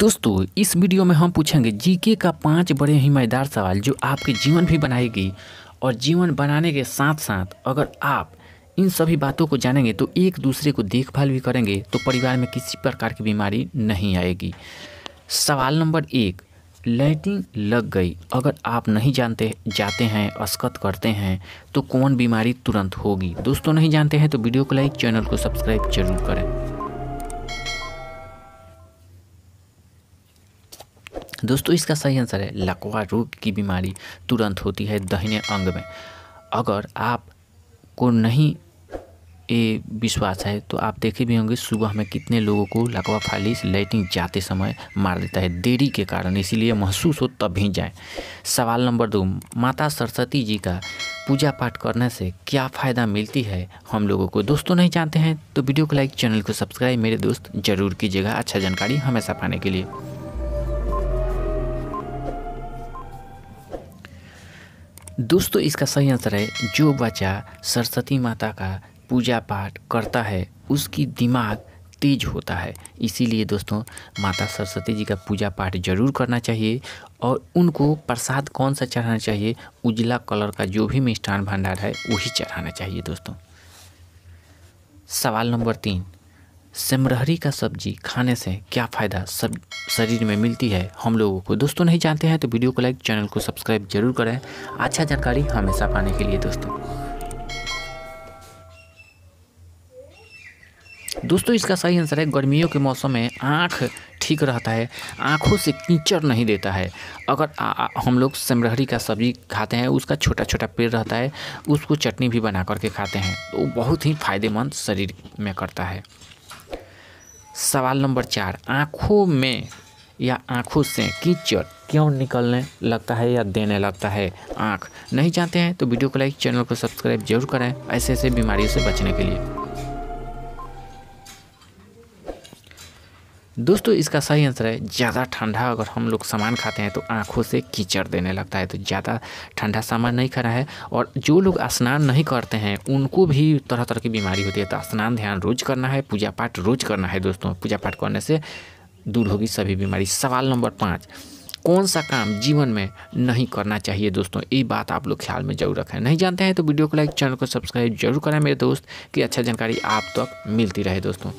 दोस्तों इस वीडियो में हम पूछेंगे जीके का पांच बड़े हिमायदार सवाल जो आपके जीवन भी बनाएगी और जीवन बनाने के साथ साथ अगर आप इन सभी बातों को जानेंगे तो एक दूसरे को देखभाल भी करेंगे तो परिवार में किसी प्रकार की बीमारी नहीं आएगी सवाल नंबर एक लाइटिंग लग गई अगर आप नहीं जानते जाते हैं अस्कत करते हैं तो कौन बीमारी तुरंत होगी दोस्तों नहीं जानते हैं तो वीडियो को लाइक चैनल को सब्सक्राइब जरूर करें दोस्तों इसका सही आंसर है लकवा रोग की बीमारी तुरंत होती है दहिने अंग में अगर आप को नहीं ये विश्वास है तो आप देखे भी होंगे सुबह में कितने लोगों को लकवा फालिस लाइटिंग जाते समय मार देता है देरी के कारण इसीलिए महसूस हो तब ही जाए सवाल नंबर दो माता सरस्वती जी का पूजा पाठ करने से क्या फ़ायदा मिलती है हम लोगों को दोस्तों नहीं जानते हैं तो वीडियो को लाइक चैनल को सब्सक्राइब मेरे दोस्त ज़रूर कीजिएगा अच्छा जानकारी हमेशा पाने के लिए दोस्तों इसका सही आंसर है जो बच्चा सरस्वती माता का पूजा पाठ करता है उसकी दिमाग तेज होता है इसीलिए दोस्तों माता सरस्वती जी का पूजा पाठ जरूर करना चाहिए और उनको प्रसाद कौन सा चढ़ाना चाहिए उजला कलर का जो भी मिष्ठान भंडार है वही चढ़ाना चाहिए दोस्तों सवाल नंबर तीन सिमरहरी का सब्जी खाने से क्या फ़ायदा सब शरीर में मिलती है हम लोगों को दोस्तों नहीं जानते हैं तो वीडियो को लाइक चैनल को सब्सक्राइब जरूर करें अच्छा जानकारी हमेशा पाने के लिए दोस्तों दोस्तों इसका सही आंसर है गर्मियों के मौसम में आँख ठीक रहता है आँखों से कीचड़ नहीं देता है अगर आ, आ, हम लोग सेमरहरी का सब्जी खाते हैं उसका छोटा छोटा पेड़ रहता है उसको चटनी भी बना करके खाते हैं तो बहुत ही फ़ायदेमंद शरीर में करता है सवाल नंबर चार आँखों में या आँखों से कीचड़ क्यों निकलने लगता है या देने लगता है आँख नहीं जानते हैं तो वीडियो को लाइक चैनल को सब्सक्राइब जरूर करें ऐसे ऐसे बीमारियों से बचने के लिए दोस्तों इसका सही आंसर है ज़्यादा ठंडा अगर हम लोग सामान खाते हैं तो आँखों से कीचड़ देने लगता है तो ज़्यादा ठंडा सामान नहीं खाना है और जो लोग स्नान नहीं करते हैं उनको भी तरह तरह की बीमारी होती है तो स्नान ध्यान रोज करना है पूजा पाठ रोज करना है दोस्तों पूजा पाठ करने से दूर होगी सभी बीमारी सवाल नंबर पाँच कौन सा काम जीवन में नहीं करना चाहिए दोस्तों ये बात आप लोग ख्याल में जरूर रखें नहीं जानते हैं तो वीडियो को लाइक चैनल को सब्सक्राइब जरूर करें मेरे दोस्त कि अच्छा जानकारी आप तक तो मिलती रहे दोस्तों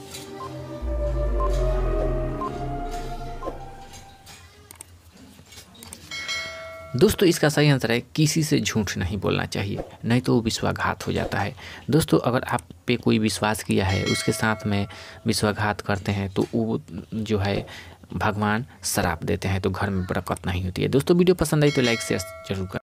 दोस्तों इसका सही आंसर है किसी से झूठ नहीं बोलना चाहिए नहीं तो वो विश्वाघात हो जाता है दोस्तों अगर आप पे कोई विश्वास किया है उसके साथ में विश्वाघात करते हैं तो वो जो है भगवान शराब देते हैं तो घर में बरकत नहीं होती है दोस्तों वीडियो पसंद आई तो लाइक शेयर जरूर